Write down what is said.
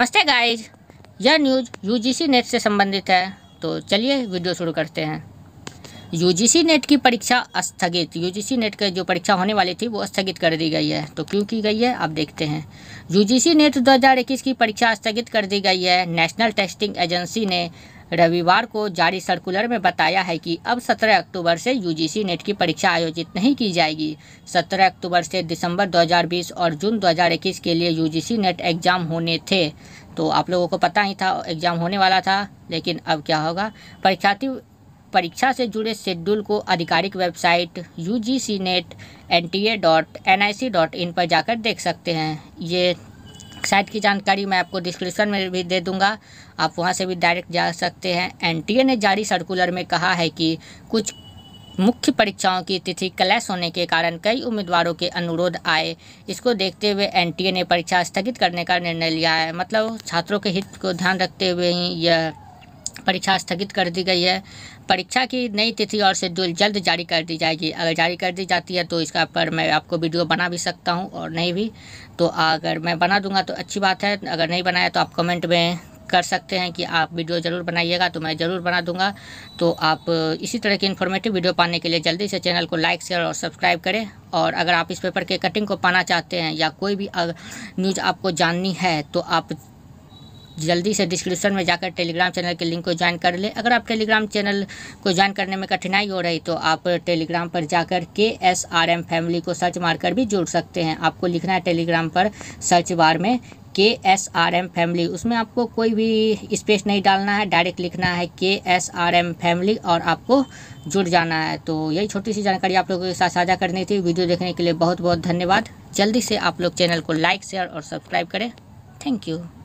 नमस्ते गाइज यह news UGC net से संबंधित है तो चलिए वीडियो शुरू करते हैं यूजीसी नेट की परीक्षा स्थगित यूजीसी नेट की जो परीक्षा होने वाली थी वो स्थगित कर दी गई है तो क्यों की गई है आप देखते हैं यूजीसी नेट 2021 की परीक्षा स्थगित कर दी गई है नेशनल टेस्टिंग एजेंसी ने रविवार को जारी सर्कुलर में बताया है कि अब 17 अक्टूबर से यूजीसी नेट की परीक्षा आयोजित नहीं की जाएगी 17 अक्टूबर से दिसंबर 2020 और जून 2021 के लिए यूजीसी नेट एग्ज़ाम होने थे तो आप लोगों को पता ही था एग्ज़ाम होने वाला था लेकिन अब क्या होगा परीक्षार्थी परीक्षा से जुड़े शेड्यूल को आधिकारिक website U G C net N T A dot N I C dot in पर जाकर देख सकते हैं ये वेबसाइट की जानकारी मैं आपको डिस्क्रिप्शन में भी दे दूंगा आप वहां से भी डायरेक्ट जा सकते हैं एनटीए ने जारी सर्कुलर में कहा है कि कुछ मुख्य परीक्षाओं की तिथि क्लैश होने के कारण कई उम्मीदवारों के अनुरोध आए इसको देखते हुए एनटीए ने परीक्षा स्थगित करने का निर्णय लिया है मतलब छात्रों के हित को ध्यान रखते हुए ही यह परीक्षा स्थगित कर दी गई है परीक्षा की नई तिथि और शेड्यूल जल्द जारी कर दी जाएगी अगर जारी कर दी जाती है तो इसका पर मैं आपको वीडियो बना भी सकता हूँ और नहीं भी तो अगर मैं बना दूंगा तो अच्छी बात है अगर नहीं बनाया तो आप कमेंट में कर सकते हैं कि आप वीडियो ज़रूर बनाइएगा तो मैं ज़रूर बना दूंगा तो आप इसी तरह की इन्फॉर्मेटिव वीडियो पाने के लिए जल्दी से चैनल को लाइक शेयर और सब्सक्राइब करें और अगर आप इस पेपर के कटिंग को पाना चाहते हैं या कोई भी न्यूज़ आपको जाननी है तो आप जल्दी से डिस्क्रिप्शन में जाकर टेलीग्राम चैनल के लिंक को ज्वाइन कर ले अगर आप टेलीग्राम चैनल को ज्वाइन करने में कठिनाई हो रही तो आप टेलीग्राम पर जाकर के एस आर एम फैमिली को सर्च मारकर भी जुड़ सकते हैं आपको लिखना है टेलीग्राम पर सर्च बार में के एस आर एम फैमिली उसमें आपको कोई भी स्पेस नहीं डालना है डायरेक्ट लिखना है के एस आर एम फैमिली और आपको जुड़ जाना है तो यही छोटी सी जानकारी आप लोगों के साथ साझा करनी थी वीडियो देखने के लिए बहुत बहुत धन्यवाद जल्दी से आप लोग चैनल को लाइक शेयर और सब्सक्राइब करें थैंक यू